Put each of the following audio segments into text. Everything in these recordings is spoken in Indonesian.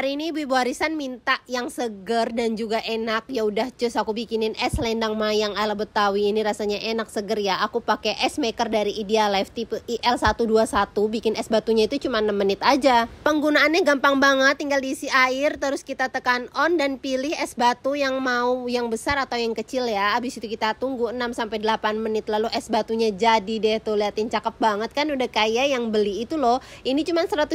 hari ini Ibu Warisan minta yang seger dan juga enak. Ya udah cus aku bikinin es lendang mayang ala Betawi ini rasanya enak seger ya. Aku pakai es maker dari Ideal Life tipe IL121. Bikin es batunya itu cuma 6 menit aja. Penggunaannya gampang banget, tinggal diisi air terus kita tekan on dan pilih es batu yang mau yang besar atau yang kecil ya. Habis itu kita tunggu 6 sampai 8 menit lalu es batunya jadi deh tuh liatin cakep banget kan udah kayak yang beli itu loh. Ini cuma 130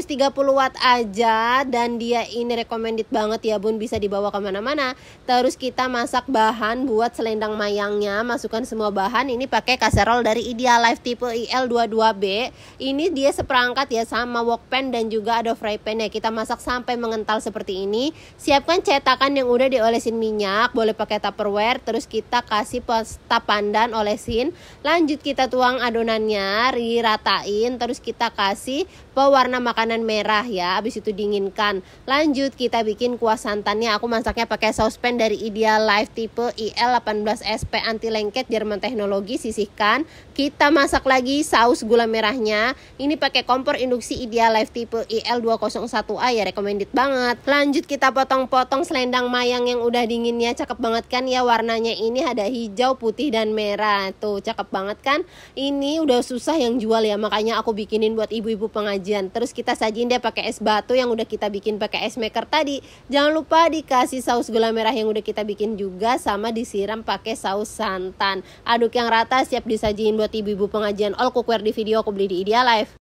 watt aja dan dia ini recommended banget ya bun bisa dibawa kemana-mana terus kita masak bahan buat selendang mayangnya masukkan semua bahan ini pakai kaserol dari Ideal Life tipe IL22B ini dia seperangkat ya sama wok pan dan juga ada fry pan ya kita masak sampai mengental seperti ini siapkan cetakan yang udah diolesin minyak boleh pakai tupperware terus kita kasih pasta pandan olesin lanjut kita tuang adonannya diratain terus kita kasih pewarna makanan merah ya habis itu dinginkan lanjut lanjut kita bikin kuah santannya. Aku masaknya pakai saucepan dari Ideal Life tipe IL18SP anti lengket Jerman teknologi sisihkan. Kita masak lagi saus gula merahnya. Ini pakai kompor induksi Ideal Life tipe IL201A ya recommended banget. Lanjut kita potong-potong selendang mayang yang udah dingin ya. Cakep banget kan ya warnanya ini ada hijau, putih dan merah. Tuh cakep banget kan? Ini udah susah yang jual ya makanya aku bikinin buat ibu-ibu pengajian. Terus kita sajiin deh pakai es batu yang udah kita bikin pakai es maker tadi. Jangan lupa dikasih saus gula merah yang udah kita bikin juga sama disiram pakai saus santan. Aduk yang rata siap disajiin buat ibu-ibu pengajian all cookware di video aku beli di Idealife.